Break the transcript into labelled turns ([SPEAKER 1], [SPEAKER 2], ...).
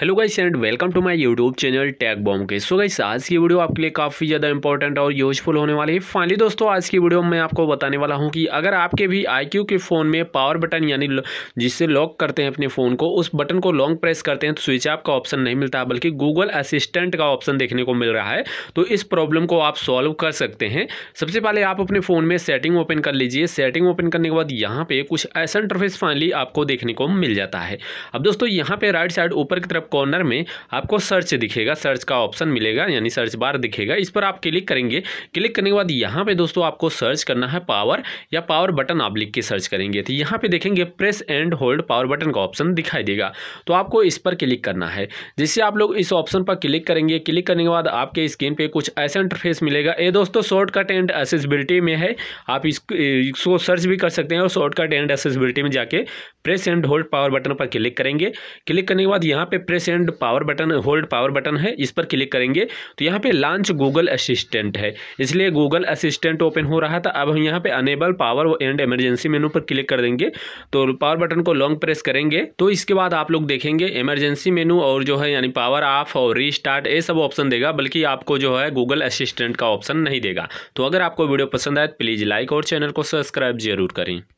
[SPEAKER 1] hello guys and welcome to my YouTube channel tag bomb के so guys आज की video आपके लिए काफ़ी ज़्यादा इंपॉर्टेंट और यूजफुल होने वाली है फाइनली दोस्तों आज की वीडियो में मैं आपको बताने वाला हूं कि अगर आपके भी आईक्यू के फ़ोन में पावर बटन यानी जिससे लॉक करते हैं अपने फ़ोन को उस बटन को लॉन्ग प्रेस करते हैं तो स्विच ऑफ का ऑप्शन नहीं मिलता बल्कि गूगल असिस्टेंट का ऑप्शन देखने को मिल रहा है तो इस प्रॉब्लम को आप सॉल्व कर सकते हैं सबसे पहले आप अपने फ़ोन में सेटिंग ओपन कर लीजिए सेटिंग ओपन करने के बाद यहाँ पर कुछ ऐसा इंटरफेस फाइनली आपको देखने को मिल जाता है अब दोस्तों यहाँ पर राइट साइड ऊपर की तरफ कॉर्नर में आपको सर्च दिखेगा सर्च का ऑप्शन मिलेगा यानी सर्च बार दिखेगा इस पर आप क्लिक करेंगे क्लिक करने के बाद यहाँ पे दोस्तों आपको सर्च करना है पावर या पावर बटन आप लिख के सर्च करेंगे तो यहाँ पे देखेंगे press and hold power button का ऑप्शन दिखाई देगा तो आपको इस पर क्लिक करना है जिससे आप लोग इस ऑप्शन पर क्लिक करेंगे क्लिक करने के बाद आपके स्क्रीन पर कुछ ऐसा इंटरफेस मिलेगा ये दोस्तों शॉर्टकट एंड एसेसबिलिटी में है आप इसको सर्च भी कर सकते हैं और शॉर्टकट एंड एसेसबिलिटी में जाके press and hold power button पर क्लिक करेंगे क्लिक करने के बाद यहाँ पे press press and power button hold power button है इस पर क्लिक करेंगे तो यहाँ पे लॉन्च गूगल असिस्टेंट है इसलिए गूगल असिस्टेंट ओपन हो रहा था अब हम यहाँ पे enable power and emergency menu पर क्लिक कर देंगे तो पावर बटन को लॉन्ग प्रेस करेंगे तो इसके बाद आप लोग देखेंगे इमरजेंसी मेनू और जो है यानी पावर ऑफ और री ये सब ऑप्शन देगा बल्कि आपको जो है गूगल असिस्टेंट का ऑप्शन नहीं देगा तो अगर आपको वीडियो पसंद आए तो प्लीज़ लाइक और चैनल को सब्सक्राइब जरूर करें